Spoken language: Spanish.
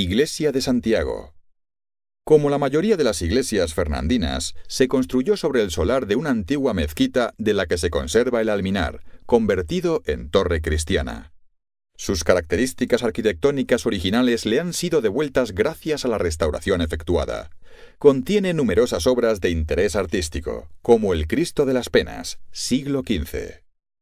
Iglesia de Santiago. Como la mayoría de las iglesias fernandinas, se construyó sobre el solar de una antigua mezquita de la que se conserva el alminar, convertido en torre cristiana. Sus características arquitectónicas originales le han sido devueltas gracias a la restauración efectuada. Contiene numerosas obras de interés artístico, como el Cristo de las Penas, siglo XV.